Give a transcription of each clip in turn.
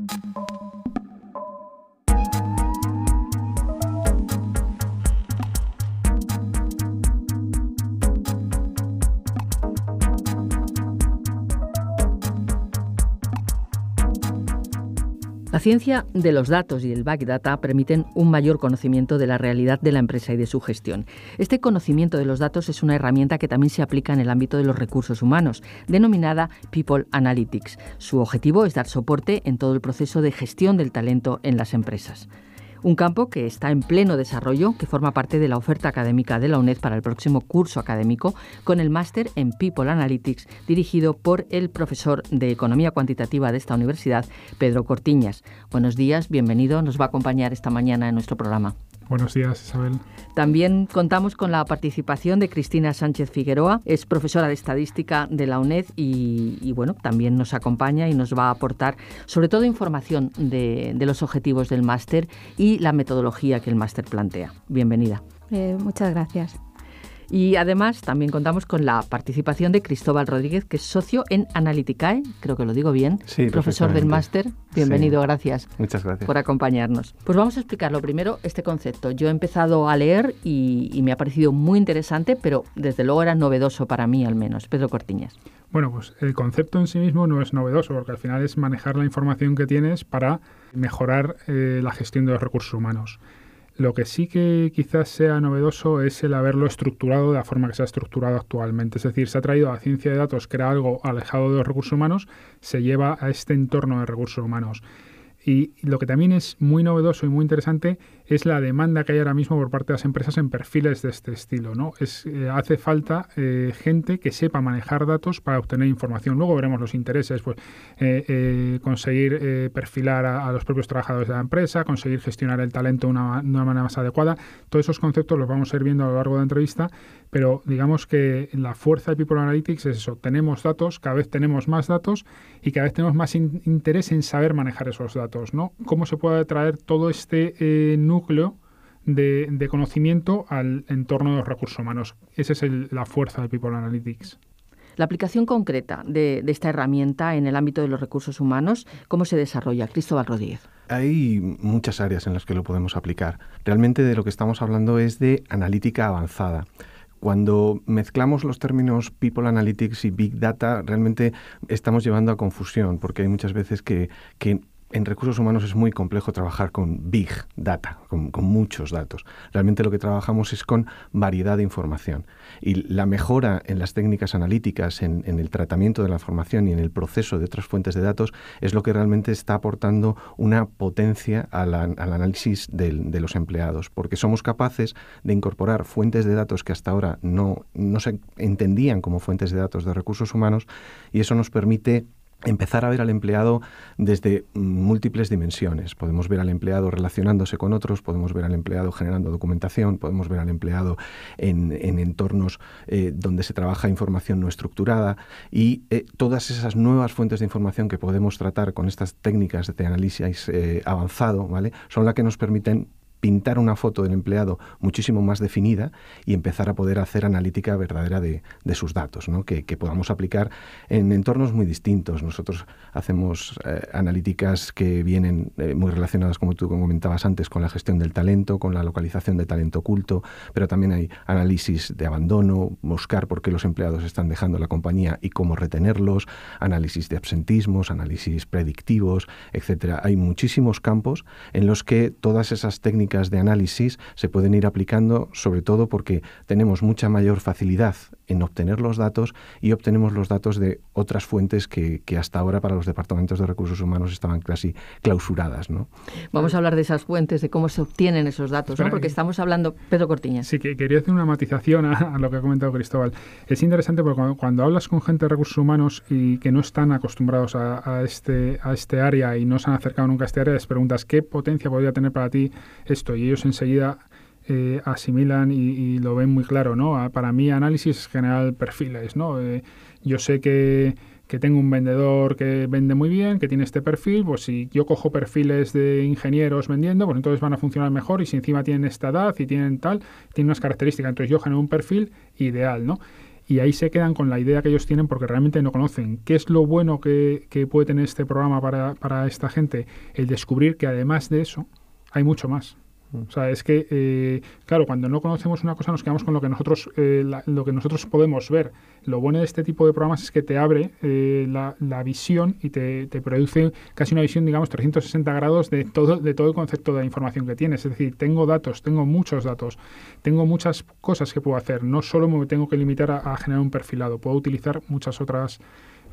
you La ciencia de los datos y el Big Data permiten un mayor conocimiento de la realidad de la empresa y de su gestión. Este conocimiento de los datos es una herramienta que también se aplica en el ámbito de los recursos humanos, denominada People Analytics. Su objetivo es dar soporte en todo el proceso de gestión del talento en las empresas un campo que está en pleno desarrollo, que forma parte de la oferta académica de la UNED para el próximo curso académico, con el máster en People Analytics, dirigido por el profesor de Economía Cuantitativa de esta universidad, Pedro Cortiñas. Buenos días, bienvenido, nos va a acompañar esta mañana en nuestro programa. Buenos días, Isabel. También contamos con la participación de Cristina Sánchez Figueroa, es profesora de estadística de la UNED y, bueno, también nos acompaña y nos va a aportar sobre todo información de, los objetivos del máster y la metodología que el máster plantea. Bienvenida. Eh, muchas gracias. Y además también contamos con la participación de Cristóbal Rodríguez, que es socio en Analyticae, creo que lo digo bien, profesor del máster. Bienvenido, gracias. Muchas gracias. Por acompañarnos. Pues vamos a explicar lo primero este concepto. Yo he empezado a leer y, me ha parecido muy interesante, pero desde luego era novedoso para mí al menos. Pedro Cortiñas. Bueno, pues el concepto en sí mismo no es novedoso, porque al final es manejar la información que tienes para mejorar eh, la gestión de los recursos humanos. Lo que sí que quizás sea novedoso es el haberlo estructurado de la forma que se ha estructurado actualmente. Es decir, se ha traído a la ciencia de datos, que era algo alejado de los recursos humanos, se lleva a este entorno de recursos humanos. Y lo que también es muy novedoso y muy interesante es la demanda que hay ahora mismo por parte de las empresas en perfiles de este estilo. ¿no? Es, eh, hace falta eh, gente que sepa manejar datos para obtener información. Luego veremos los intereses, pues, eh, conseguir perfilar a, los propios trabajadores de la empresa, conseguir gestionar el talento de una, manera más adecuada. Todos esos conceptos los vamos a ir viendo a lo largo de la entrevista, pero digamos que la fuerza de People Analytics es eso. Tenemos datos, cada vez tenemos más datos y cada vez tenemos más interés en saber manejar esos datos. ¿no? ¿Cómo se puede traer todo este núcleo de, conocimiento al entorno de los recursos humanos. Esa es la fuerza de People Analytics. La aplicación concreta de, esta herramienta en el ámbito de los recursos humanos, ¿cómo se desarrolla? Cristóbal Rodríguez. Hay muchas áreas en las que lo podemos aplicar. Realmente de lo que estamos hablando es de analítica avanzada. Cuando mezclamos los términos People Analytics y Big Data, realmente estamos llevando a confusión, porque hay muchas veces que, que en recursos humanos es muy complejo trabajar con big data, con, muchos datos. Realmente lo que trabajamos es con variedad de información. Y la mejora en las técnicas analíticas, en, el tratamiento de la información y en el proceso de otras fuentes de datos es lo que realmente está aportando una potencia al, análisis de, los empleados, porque somos capaces de incorporar fuentes de datos que hasta ahora no, no se entendían como fuentes de datos de recursos humanos y eso nos permite empezar a ver al empleado desde múltiples dimensiones. Podemos ver al empleado relacionándose con otros, podemos ver al empleado generando documentación, podemos ver al empleado en, entornos eh, donde se trabaja información no estructurada y eh, todas esas nuevas fuentes de información que podemos tratar con estas técnicas de análisis eh, avanzado, ¿vale? Son las que nos permiten pintar una foto del empleado muchísimo más definida y empezar a poder hacer analítica verdadera de, sus datos, que, podamos aplicar en entornos muy distintos. Nosotros hacemos eh, analíticas que vienen eh, muy relacionadas, como tú comentabas antes, con la gestión del talento, con la localización de talento oculto, pero también hay análisis de abandono, buscar por qué los empleados están dejando la compañía y cómo retenerlos, análisis de absentismos, análisis predictivos, etcétera. Hay muchísimos campos en los que todas esas técnicas de análisis se pueden ir aplicando, sobre todo porque tenemos mucha mayor facilidad en obtener los datos y obtenemos los datos de otras fuentes que, hasta ahora para los departamentos de recursos humanos estaban casi clausuradas. ¿no? Vamos a hablar de esas fuentes, de cómo se obtienen esos datos, porque estamos hablando, Pedro Cortiñas. Sí, que quería hacer una matización a, lo que ha comentado Cristóbal. Es interesante porque cuando, hablas con gente de recursos humanos y que no están acostumbrados a, este, a este área y no se han acercado nunca a este área, les preguntas qué potencia podría tener para ti esto y ellos enseguida eh, asimilan y, lo ven muy claro, ¿no? Ah, para mí análisis es general perfiles, ¿no? Eh, yo sé que, tengo un vendedor que vende muy bien, que tiene este perfil, pues si yo cojo perfiles de ingenieros vendiendo, pues entonces van a funcionar mejor y si encima tienen esta edad y tienen tal, tienen unas características, entonces yo genero un perfil ideal, ¿no? y ahí se quedan con la idea que ellos tienen porque realmente no conocen. ¿Qué es lo bueno que, puede tener este programa para, esta gente? El descubrir que además de eso hay mucho más. O sea, es que, eh, claro, cuando no conocemos una cosa nos quedamos con lo que nosotros, eh, lo que nosotros podemos ver. Lo bueno de este tipo de programas es que te abre eh, la, visión y te, produce casi una visión, digamos, 360 grados de todo, de todo el concepto de información que tienes. Es decir, tengo datos, tengo muchos datos, tengo muchas cosas que puedo hacer. No solo me tengo que limitar a generar un perfilado, puedo utilizar muchas otras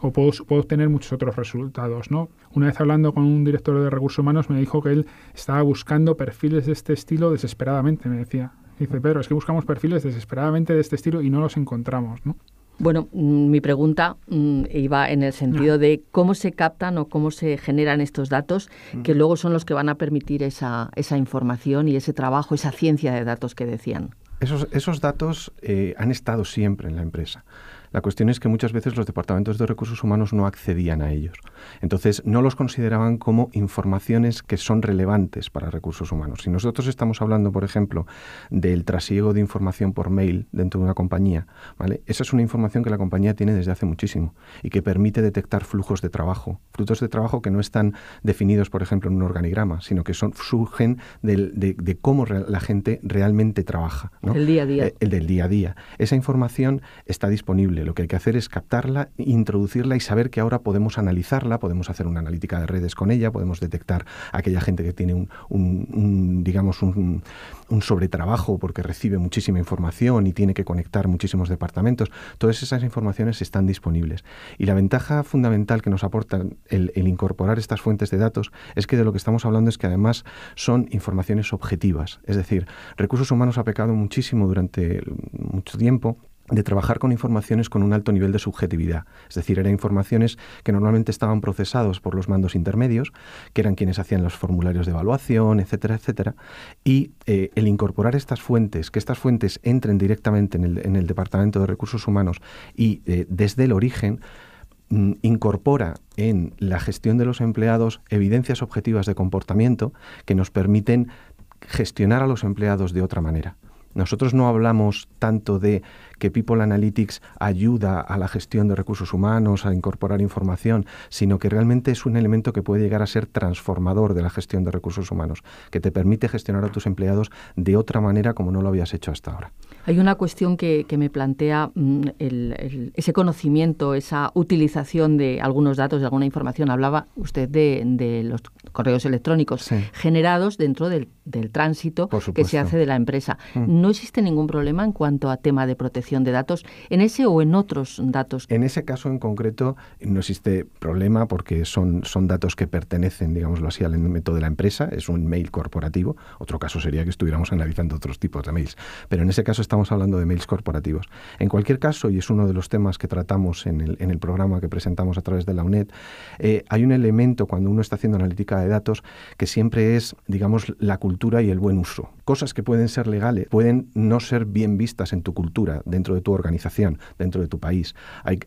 o puedo, puedo, obtener muchos otros resultados. ¿no? Una vez hablando con un director de recursos humanos me dijo que él estaba buscando perfiles de este estilo desesperadamente, me decía. Dice, Pedro, es que buscamos perfiles desesperadamente de este estilo y no los encontramos. ¿no? Bueno, mm, mi pregunta mm, iba en el sentido de cómo se captan o cómo se generan estos datos que luego son los que van a permitir esa, esa información y ese trabajo, esa ciencia de datos que decían. Esos, esos datos eh, han estado siempre en la empresa. La cuestión es que muchas veces los departamentos de recursos humanos no accedían a ellos. Entonces, no los consideraban como informaciones que son relevantes para recursos humanos. Si nosotros estamos hablando, por ejemplo, del trasiego de información por mail dentro de una compañía, ¿vale? Esa es una información que la compañía tiene desde hace muchísimo y que permite detectar flujos de trabajo, frutos de trabajo que no están definidos, por ejemplo, en un organigrama, sino que surgen de, cómo la gente realmente trabaja. El día a día. Eh, el del día a día. Esa información está disponible lo que hay que hacer es captarla, introducirla y saber que ahora podemos analizarla, podemos hacer una analítica de redes con ella, podemos detectar a aquella gente que tiene un, digamos, un, un sobretrabajo porque recibe muchísima información y tiene que conectar muchísimos departamentos. Todas esas informaciones están disponibles. Y la ventaja fundamental que nos aporta el incorporar estas fuentes de datos es que de lo que estamos hablando es que además son informaciones objetivas. Es decir, recursos humanos ha pecado muchísimo durante mucho tiempo de trabajar con informaciones con un alto nivel de subjetividad. Es decir, eran informaciones que normalmente estaban procesados por los mandos intermedios, que eran quienes hacían los formularios de evaluación, etcétera, etcétera. Y eh, el incorporar estas fuentes, que estas fuentes entren directamente en el, Departamento de Recursos Humanos y eh, desde el origen, mm, incorpora en la gestión de los empleados evidencias objetivas de comportamiento que nos permiten gestionar a los empleados de otra manera. Nosotros no hablamos tanto de que People Analytics ayuda a la gestión de recursos humanos, a incorporar información, sino que realmente es un elemento que puede llegar a ser transformador de la gestión de recursos humanos, que te permite gestionar a tus empleados de otra manera como no lo habías hecho hasta ahora. Hay una cuestión que, me plantea mm, ese conocimiento, esa utilización de algunos datos, de alguna información. Hablaba usted de, los correos electrónicos generados dentro del, tránsito que se hace de la empresa. Mm. No existe ningún problema en cuanto a tema de protección de datos en ese o en otros datos? En ese caso en concreto no existe problema porque son, son datos que pertenecen, digámoslo así, al ámbito de la empresa, es un mail corporativo. Otro caso sería que estuviéramos analizando otros tipos de mails, pero en ese caso estamos hablando de mails corporativos. En cualquier caso, y es uno de los temas que tratamos en el, programa que presentamos a través de la UNED, eh, hay un elemento cuando uno está haciendo analítica de datos que siempre es, digamos, la cultura y el buen uso. Cosas que pueden ser legales pueden no ser bien vistas en tu cultura dentro de tu organización, dentro de tu país.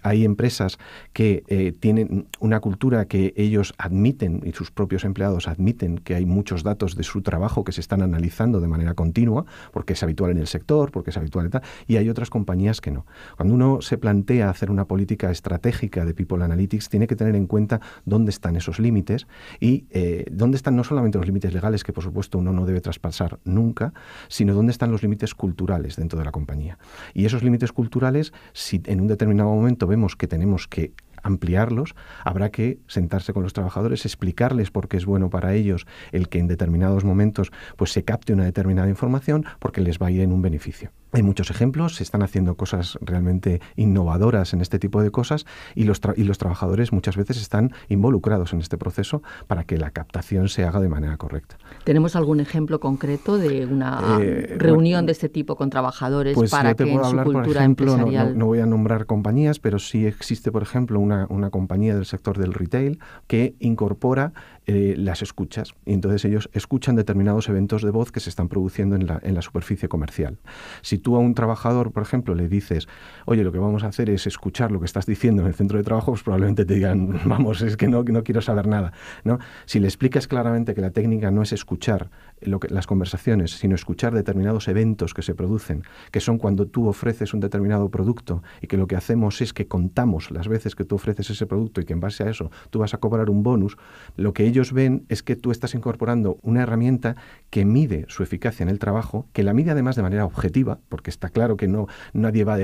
Hay, empresas que eh, tienen una cultura que ellos admiten y sus propios empleados admiten que hay muchos datos de su trabajo que se están analizando de manera continua, porque es habitual en el sector, porque es habitual y tal, y hay otras compañías que no. Cuando uno se plantea hacer una política estratégica de People Analytics, tiene que tener en cuenta dónde están esos límites y eh, dónde están no solamente los límites legales, que por supuesto uno no debe traspasar nunca, sino dónde están los límites culturales dentro de la compañía. Y eso límites culturales, si en un determinado momento vemos que tenemos que ampliarlos, habrá que sentarse con los trabajadores, explicarles por qué es bueno para ellos el que en determinados momentos pues se capte una determinada información porque les va a ir en un beneficio. Hay muchos ejemplos, se están haciendo cosas realmente innovadoras en este tipo de cosas y los, y los trabajadores muchas veces están involucrados en este proceso para que la captación se haga de manera correcta. ¿Tenemos algún ejemplo concreto de una eh, reunión de este tipo con trabajadores pues para que en cultura empresarial... no, voy a nombrar compañías, pero sí existe, por ejemplo, una, una compañía del sector del retail que incorpora eh, las escuchas. Y entonces ellos escuchan determinados eventos de voz que se están produciendo en la, superficie comercial. Si tú a un trabajador, por ejemplo, le dices, oye, lo que vamos a hacer es escuchar lo que estás diciendo en el centro de trabajo, pues probablemente te digan, vamos, es que no, quiero saber nada. ¿no? Si le explicas claramente que la técnica no es escuchar las conversaciones, sino escuchar determinados eventos que se producen, que son cuando tú ofreces un determinado producto y que lo que hacemos es que contamos las veces que tú ofreces ese producto y que en base a eso tú vas a cobrar un bonus, lo que ellos ellos ven es que tú estás incorporando una herramienta que mide su eficacia en el trabajo, que la mide además de manera objetiva, porque está claro que no nadie va,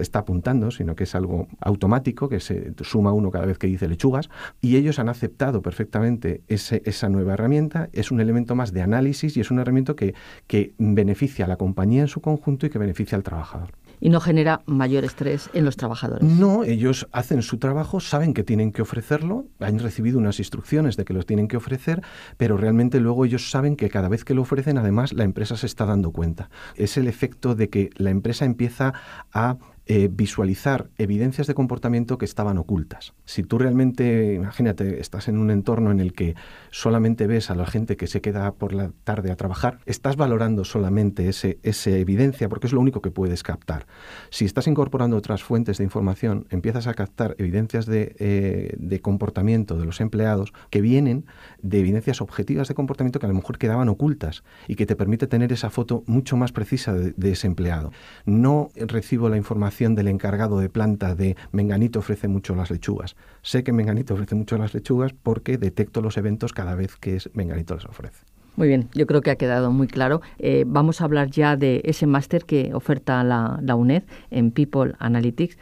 está apuntando, sino que es algo automático, que se suma uno cada vez que dice lechugas, y ellos han aceptado perfectamente esa nueva herramienta, es un elemento más de análisis y es una herramienta que beneficia a la compañía en su conjunto y que beneficia al trabajador y no genera mayor estrés en los trabajadores. No, ellos hacen su trabajo, saben que tienen que ofrecerlo, han recibido unas instrucciones de que los tienen que ofrecer, pero realmente luego ellos saben que cada vez que lo ofrecen, además, la empresa se está dando cuenta. Es el efecto de que la empresa empieza a eh, visualizar evidencias de comportamiento que estaban ocultas. Si tú realmente, imagínate, estás en un entorno en el que solamente ves a la gente que se queda por la tarde a trabajar, estás valorando solamente ese, esa evidencia porque es lo único que puedes captar. Si estás incorporando otras fuentes de información, empiezas a captar evidencias eh, de, comportamiento de los empleados que vienen de evidencias objetivas de comportamiento que a lo mejor quedaban ocultas y que te permite tener esa foto mucho más precisa de ese empleado. No recibo la información del encargado de planta de Menganito ofrece mucho las lechugas. Sé que Menganito ofrece mucho las lechugas porque detecto los eventos cada vez que Menganito les ofrece. Muy bien, yo creo que ha quedado muy claro. Eh, vamos a hablar ya de ese máster que oferta la, UNED en People Analytics.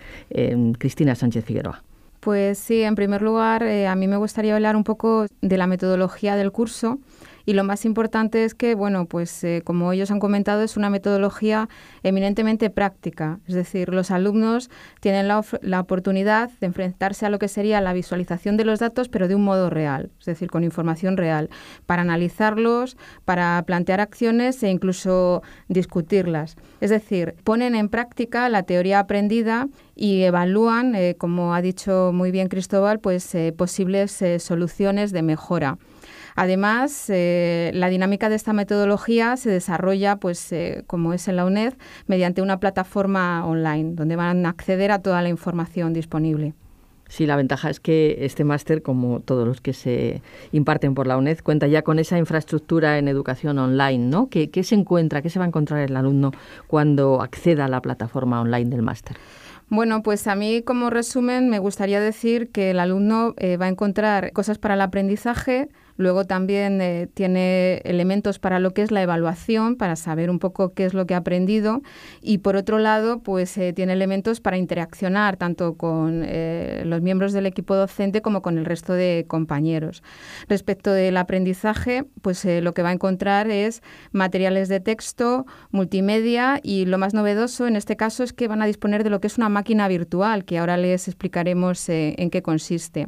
Cristina Sánchez Figueroa. Pues sí, en primer lugar, eh, a mí me gustaría hablar un poco de la metodología del curso y lo más importante es que, bueno, pues eh, como ellos han comentado, es una metodología eminentemente práctica. Es decir, los alumnos tienen la, oportunidad de enfrentarse a lo que sería la visualización de los datos, pero de un modo real, es decir, con información real, para analizarlos, para plantear acciones e incluso discutirlas. Es decir, ponen en práctica la teoría aprendida y evalúan, eh, como ha dicho muy bien Cristóbal, pues eh, posibles soluciones de mejora. Además, eh, la dinámica de esta metodología se desarrolla, pues, eh, como es en la UNED, mediante una plataforma online donde van a acceder a toda la información disponible. Sí, la ventaja es que este máster, como todos los que se imparten por la UNED, cuenta ya con esa infraestructura en educación online, ¿no? ¿Qué, se encuentra, qué se va a encontrar el alumno cuando acceda a la plataforma online del máster? Bueno, pues a mí como resumen me gustaría decir que el alumno eh, va a encontrar cosas para el aprendizaje, Luego también eh, tiene elementos para lo que es la evaluación, para saber un poco qué es lo que ha aprendido. Y por otro lado, pues eh, tiene elementos para interaccionar tanto con eh, los miembros del equipo docente como con el resto de compañeros. Respecto del aprendizaje, pues lo que va a encontrar es materiales de texto, multimedia y lo más novedoso en este caso es que van a disponer de lo que es una máquina virtual, que ahora les explicaremos en qué consiste.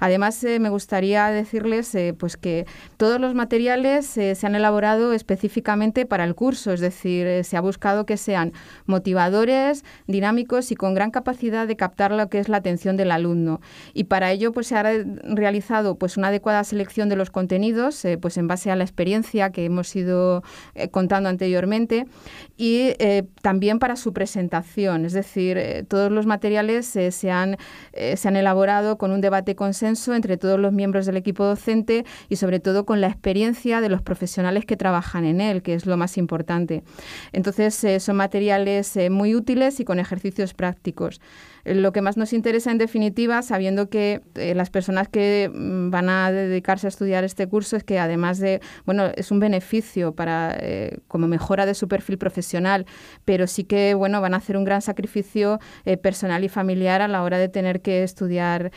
Además, me gustaría decirles pues que todos los materiales eh, se han elaborado específicamente para el curso, es decir, eh, se ha buscado que sean motivadores, dinámicos y con gran capacidad de captar lo que es la atención del alumno. Y para ello pues se ha realizado pues una adecuada selección de los contenidos, eh, pues en base a la experiencia que hemos ido contando anteriormente y eh, también para su presentación. Es decir, eh, todos los materiales eh, se, han, se han elaborado con un debate consenso entre todos los miembros del equipo docente y sobre todo con la experiencia de los profesionales que trabajan en él, que es lo más importante. Entonces, son materiales muy útiles y con ejercicios prácticos. Eh, lo que más nos interesa, en definitiva, sabiendo que eh, las personas que mm, van a dedicarse a estudiar este curso es que además de, bueno, es un beneficio para eh, como mejora de su perfil profesional, pero sí que, bueno, van a hacer un gran sacrificio personal y familiar a la hora de tener que estudiar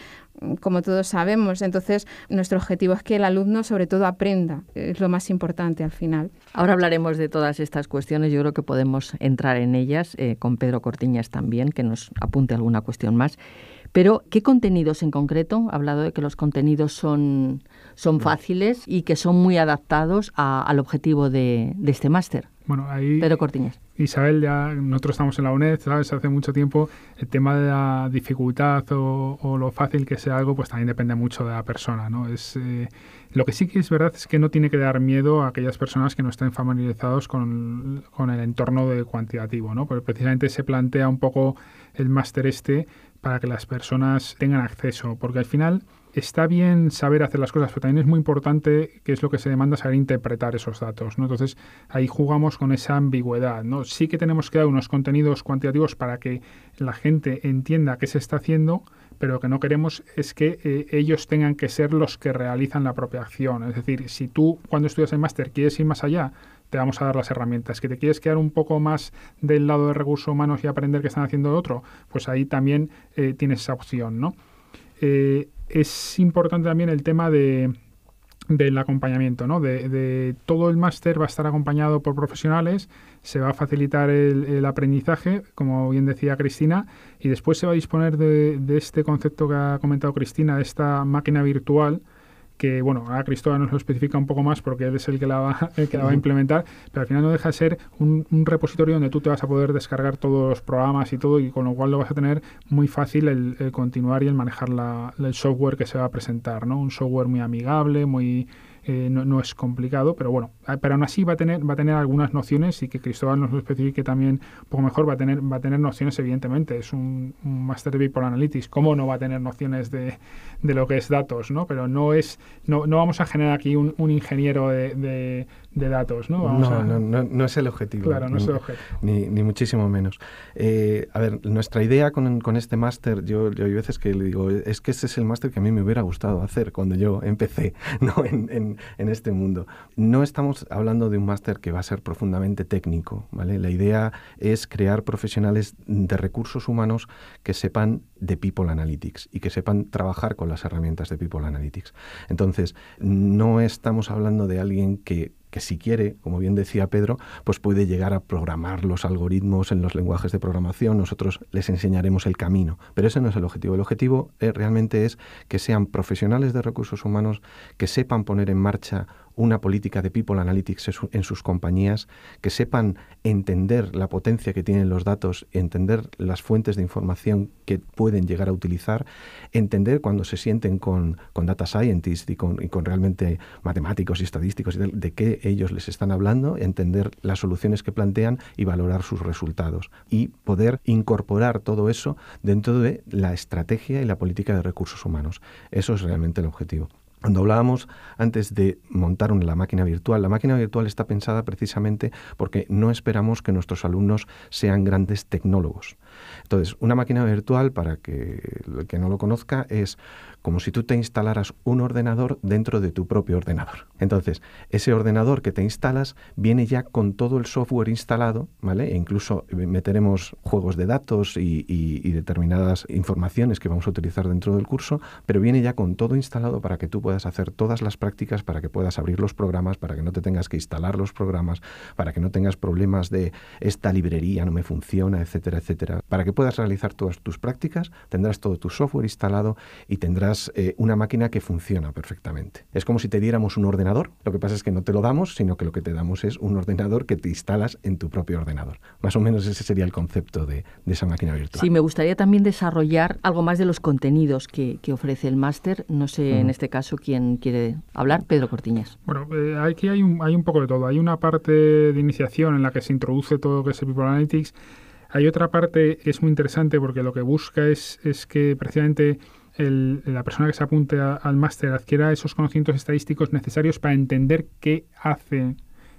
como todos sabemos. Entonces, nuestro objetivo es que el alumno sobre todo aprenda, es lo más importante al final. Ahora hablaremos de todas estas cuestiones, yo creo que podemos entrar en ellas eh, con Pedro Cortiñas también, que nos apunte alguna cuestión más. Pero, ¿qué contenidos en concreto? Ha hablado de que los contenidos son, son fáciles y que son muy adaptados al objetivo de, este máster. Bueno, Pedro Cortiñas. Isabel, ya nosotros estamos en la UNED, ¿sabes? Hace mucho tiempo el tema de la dificultad o, lo fácil que sea algo, pues también depende mucho de la persona, ¿no? Es, eh, lo que sí que es verdad es que no tiene que dar miedo a aquellas personas que no estén familiarizados con, el entorno de cuantitativo, ¿no? Porque precisamente se plantea un poco el máster este para que las personas tengan acceso, porque al final está bien saber hacer las cosas, pero también es muy importante qué es lo que se demanda saber interpretar esos datos. ¿no? Entonces ahí jugamos con esa ambigüedad. ¿no? Sí que tenemos que dar unos contenidos cuantitativos para que la gente entienda qué se está haciendo, pero lo que no queremos es que eh, ellos tengan que ser los que realizan la propia acción. Es decir, si tú cuando estudias el máster quieres ir más allá, te vamos a dar las herramientas. Que te quieres quedar un poco más del lado de recursos humanos y aprender qué están haciendo otro, pues ahí también eh, tienes esa opción, ¿no? Eh, es importante también el tema de, del acompañamiento, ¿no? De, todo el máster va a estar acompañado por profesionales, se va a facilitar el, aprendizaje, como bien decía Cristina, y después se va a disponer de, de, este concepto que ha comentado Cristina, de esta máquina virtual que bueno, ahora Cristóbal nos lo especifica un poco más porque él es el que la va, que va a implementar, pero al final no deja de ser un, repositorio donde tú te vas a poder descargar todos los programas y todo, y con lo cual lo vas a tener muy fácil el, el continuar y el manejar la, el software que se va a presentar, ¿no? Un software muy amigable, muy eh, no, es complicado, pero bueno, ah, pero aún así va a tener, va a tener algunas nociones y que Cristóbal nos lo especifique también un poco mejor, va a tener, va a tener nociones evidentemente, es un, Master de por Analytics, ¿cómo no va a tener nociones de, de, lo que es datos? ¿no? Pero no es, no, no vamos a generar aquí un, ingeniero de de datos, ¿no? no, no, es el objetivo. Claro, no ni, es el objetivo. Ni, muchísimo menos. Eh, a ver, nuestra idea con, este máster, yo, hay veces que le digo, es que ese es el máster que a mí me hubiera gustado hacer cuando yo empecé ¿no? en, en este mundo. No estamos hablando de un máster que va a ser profundamente técnico, ¿vale? La idea es crear profesionales de recursos humanos que sepan de People Analytics y que sepan trabajar con las herramientas de People Analytics. Entonces, no estamos hablando de alguien que que si quiere, como bien decía Pedro, pues puede llegar a programar los algoritmos en los lenguajes de programación, nosotros les enseñaremos el camino, pero ese no es el objetivo. El objetivo eh, realmente es que sean profesionales de recursos humanos que sepan poner en marcha una política de People Analytics en sus compañías, que sepan entender la potencia que tienen los datos, entender las fuentes de información que pueden llegar a utilizar, entender cuando se sienten con, data scientists y con, realmente matemáticos y estadísticos de qué ellos les están hablando, entender las soluciones que plantean y valorar sus resultados. Y poder incorporar todo eso dentro de la estrategia y la política de recursos humanos. Eso es realmente el objetivo. Cuando hablábamos antes de montar una máquina virtual, la máquina virtual está pensada precisamente porque no esperamos que nuestros alumnos sean grandes tecnólogos. Entonces, una máquina virtual, para que el que no lo conozca, es como si tú te instalaras un ordenador dentro de tu propio ordenador. Entonces, ese ordenador que te instalas viene ya con todo el software instalado, ¿vale? E incluso eh, meteremos juegos de datos y determinadas informaciones que vamos a utilizar dentro del curso, pero viene ya con todo instalado para que tú puedas hacer todas las prácticas, para que puedas abrir los programas, para que no te tengas que instalar los programas, para que no tengas problemas de esta librería no me funciona, etcétera, etcétera. Para que puedas realizar todas tus prácticas, tendrás todo tu software instalado y tendrás eh, una máquina que funciona perfectamente. Es como si te diéramos un ordenador, lo que pasa es que no te lo damos, sino que lo que te damos es un ordenador que te instalas en tu propio ordenador. Más o menos ese sería el concepto de, esa máquina virtual. Sí, me gustaría también desarrollar algo más de los contenidos que, ofrece el máster. No sé en este caso quién quiere hablar, Pedro Cortiñas. Bueno, eh, aquí hay un, hay un poco de todo. Hay una parte de iniciación en la que se introduce todo lo que es el People Analytics hay otra parte que es muy interesante porque lo que busca es, es que precisamente la persona que se apunte al máster adquiera esos conocimientos estadísticos necesarios para entender qué hace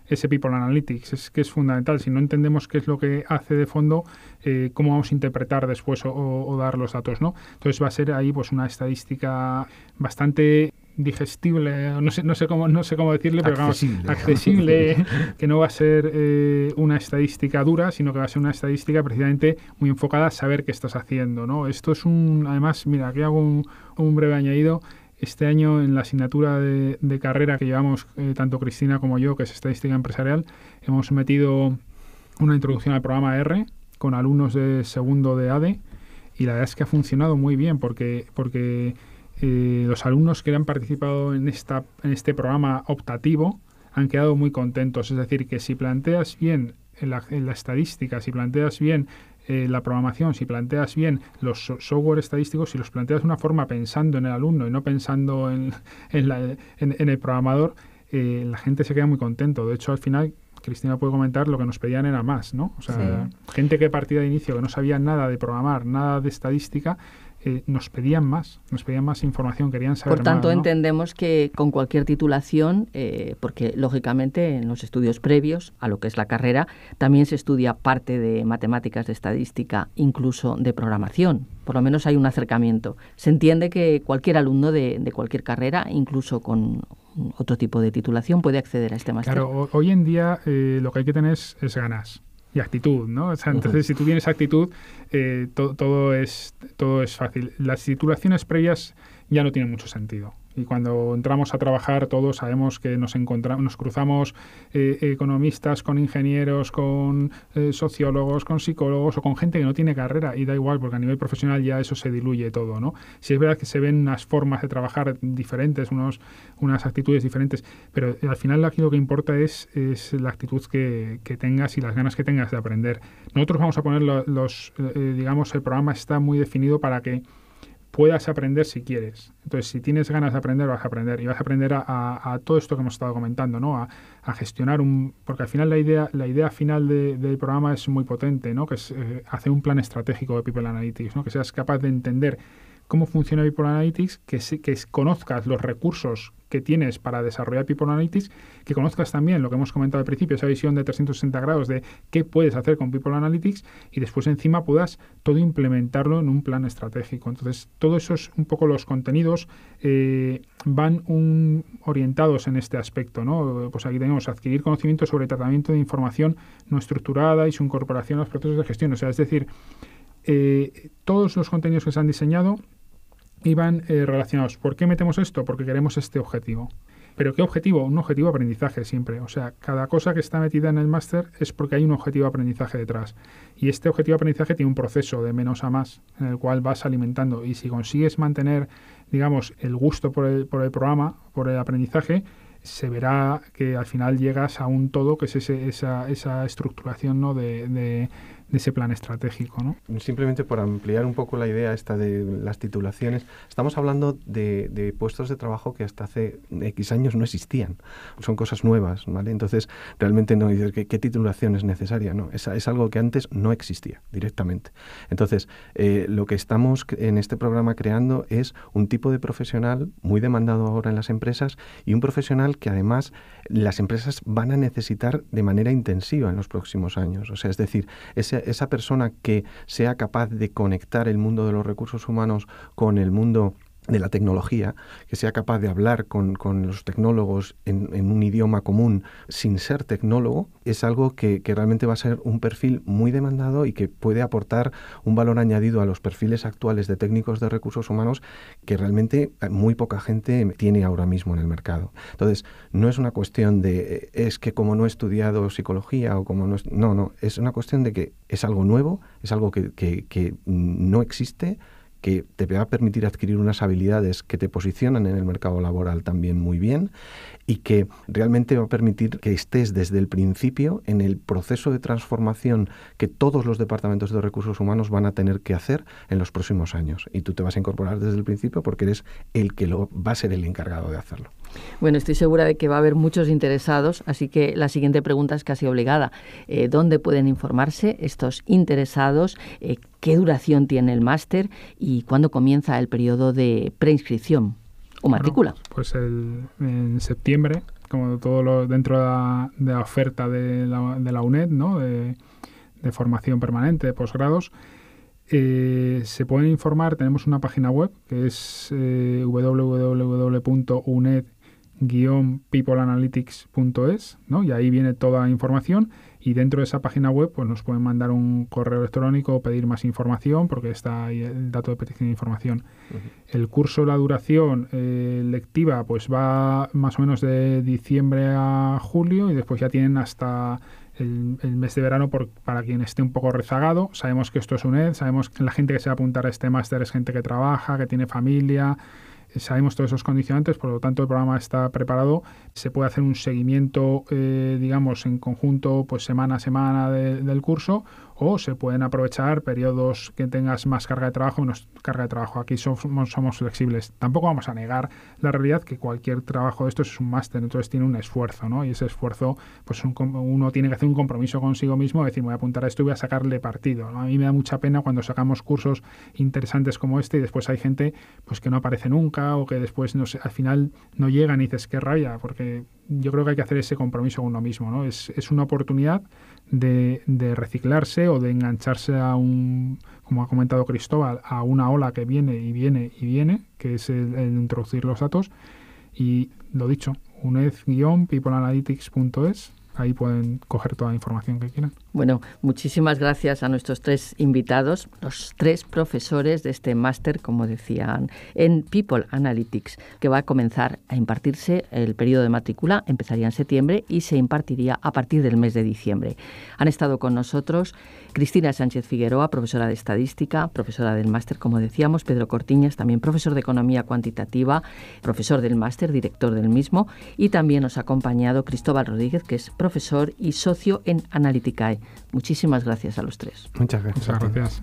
ese People Analytics. Es que es fundamental. Si no entendemos qué es lo que hace de fondo, eh, cómo vamos a interpretar después o, o, dar los datos, ¿no? Entonces va a ser ahí pues una estadística bastante digestible, no sé, no sé cómo, no sé cómo decirle, pero accesible, accesible que no va a ser eh, una estadística dura, sino que va a ser una estadística precisamente muy enfocada a saber qué estás haciendo, ¿no? Esto es un, además, mira, aquí hago un, breve añadido. Este año en la asignatura de, carrera que llevamos eh, tanto Cristina como yo, que es estadística empresarial, hemos metido una introducción al programa R con alumnos de segundo de ADE y la verdad es que ha funcionado muy bien porque porque eh, los alumnos que han participado en, esta, en este programa optativo han quedado muy contentos. Es decir, que si planteas bien en la, estadística, si planteas bien eh, la programación, si planteas bien los software estadísticos, si los planteas de una forma pensando en el alumno y no pensando en, el programador, eh, la gente se queda muy contento. De hecho, al final, Cristina puede comentar, lo que nos pedían era más, ¿no? O sea, gente que partía de inicio, que no sabía nada de programar, nada de estadística, eh, nos pedían más, nos pedían más información, querían saber. Por tanto, entendemos que con cualquier titulación, eh, porque lógicamente en los estudios previos a lo que es la carrera, también se estudia parte de matemáticas, de estadística, incluso de programación. Por lo menos hay un acercamiento. Se entiende que cualquier alumno de, cualquier carrera, incluso con otro tipo de titulación, puede acceder a este máster. Claro, hoy en día eh, lo que hay que tener es ganas y actitud, ¿no? O sea, entonces, si tú tienes actitud, eh, todo, es, todo es fácil. Las situaciones previas ya no tienen mucho sentido y cuando entramos a trabajar todos sabemos que nos encontramos, nos cruzamos eh, economistas con ingenieros, con eh, sociólogos, con psicólogos o con gente que no tiene carrera y da igual porque a nivel profesional ya eso se diluye todo, ¿no? Si es verdad que se ven unas formas de trabajar diferentes, unos, unas actitudes diferentes, pero al final aquí lo que importa es, es la actitud que, tengas y las ganas que tengas de aprender. Nosotros vamos a poner los, eh, digamos, el programa está muy definido para que puedas aprender si quieres. Entonces, si tienes ganas de aprender, vas a aprender. Y vas a aprender a, todo esto que hemos estado comentando, ¿no? A, gestionar un... Porque al final la idea, la idea final del programa es muy potente, ¿no? Que es eh, hacer un plan estratégico de People Analytics, ¿no? Que seas capaz de entender cómo funciona People Analytics, que, que conozcas los recursos que tienes para desarrollar People Analytics, que conozcas también lo que hemos comentado al principio, esa visión de 360 grados de qué puedes hacer con People Analytics y después encima puedas todo implementarlo en un plan estratégico. Entonces, todos esos un poco los contenidos eh, van orientados en este aspecto. ¿no? Pues aquí tenemos adquirir conocimiento sobre tratamiento de información no estructurada y su incorporación a los procesos de gestión. O sea, es decir, eh, todos los contenidos que se han diseñado iban eh, relacionados. ¿Por qué metemos esto? Porque queremos este objetivo. Pero ¿qué objetivo? Un objetivo de aprendizaje siempre. O sea, cada cosa que está metida en el máster es porque hay un objetivo de aprendizaje detrás. Y este objetivo de aprendizaje tiene un proceso de menos a más en el cual vas alimentando. Y si consigues mantener, digamos, el gusto por el, por el programa, por el aprendizaje, se verá que al final llegas a un todo que es esa, esa, estructuración ¿no? de, de, ese plan estratégico. ¿no? Simplemente por ampliar un poco la idea esta de las titulaciones, estamos hablando de, de, puestos de trabajo que hasta hace X años no existían, son cosas nuevas, ¿vale? Entonces realmente no dices ¿qué, qué, titulación es necesaria, no, es, es algo que antes no existía directamente. Entonces eh, lo que estamos en este programa creando es un tipo de profesional muy demandado ahora en las empresas y un profesional que además las empresas van a necesitar de manera intensiva en los próximos años. O sea, es decir, esa persona que sea capaz de conectar el mundo de los recursos humanos con el mundo de la tecnología, que sea capaz de hablar con, los tecnólogos en, un idioma común sin ser tecnólogo, es algo que, realmente va a ser un perfil muy demandado y que puede aportar un valor añadido a los perfiles actuales de técnicos de recursos humanos que realmente eh, muy poca gente tiene ahora mismo en el mercado. Entonces, no es una cuestión de eh, es que como no he estudiado psicología o como no... no, no, es una cuestión de que es algo nuevo, es algo que, que no existe que te va a permitir adquirir unas habilidades que te posicionan en el mercado laboral también muy bien y que realmente va a permitir que estés desde el principio en el proceso de transformación que todos los departamentos de recursos humanos van a tener que hacer en los próximos años. Y tú te vas a incorporar desde el principio porque eres el que va a ser el encargado de hacerlo. Bueno, estoy segura de que va a haber muchos interesados, así que la siguiente pregunta es casi obligada. Eh, ¿Dónde pueden informarse estos interesados? Eh, ¿Qué duración tiene el máster? ¿Y cuándo comienza el periodo de preinscripción? o matrícula. pues en septiembre, como todo lo dentro de la, oferta de la, UNED, ¿no? de, formación permanente, de posgrados, eh, se pueden informar, tenemos una página web que es eh, www.uned-peopleanalytics.es, ¿no? y ahí viene toda la información y dentro de esa página web pues nos pueden mandar un correo electrónico o pedir más información porque está ahí el dato de petición de información. El curso, la duración eh, lectiva pues va más o menos de diciembre a julio y después ya tienen hasta el, mes de verano por, para quien esté un poco rezagado. Sabemos que esto es UNED, sabemos que la gente que se va a apuntar a este máster es gente que trabaja, que tiene familia sabemos todos esos condicionantes, por lo tanto el programa está preparado. Se puede hacer un seguimiento, eh, digamos, en conjunto, pues semana a semana del curso o se pueden aprovechar periodos que tengas más carga de trabajo, menos carga de trabajo. Aquí somos, flexibles. Tampoco vamos a negar la realidad que cualquier trabajo de estos es un máster, entonces tiene un esfuerzo, ¿no? Y ese esfuerzo, pues uno tiene que hacer un compromiso consigo mismo, decir, voy a apuntar a esto y voy a sacarle partido. A mí me da mucha pena cuando sacamos cursos interesantes como este y después hay gente pues que no aparece nunca o que después al final no llega y dices, qué rabia, porque yo creo que hay que hacer ese compromiso con uno mismo, ¿no? Es, una oportunidad de, de reciclarse de engancharse a un, como ha comentado Cristóbal, a una ola que viene y viene y viene, que es el, introducir los datos. Y lo dicho, uned-peopleanalytics.es ahí pueden coger toda la información que quieran. Bueno, muchísimas gracias a nuestros tres invitados, los tres profesores de este máster, como decían, en People Analytics, que va a comenzar a impartirse el periodo de matrícula, empezaría en septiembre y se impartiría a partir del mes de diciembre. Han estado con nosotros Cristina Sánchez Figueroa, profesora de estadística, profesora del máster, como decíamos, Pedro Cortiñas, también profesor de economía cuantitativa, profesor del máster, director del mismo, y también nos ha acompañado Cristóbal Rodríguez, que es profesor y socio en Analyticae. Muchísimas gracias a los tres. Muchas gracias. Muchas gracias.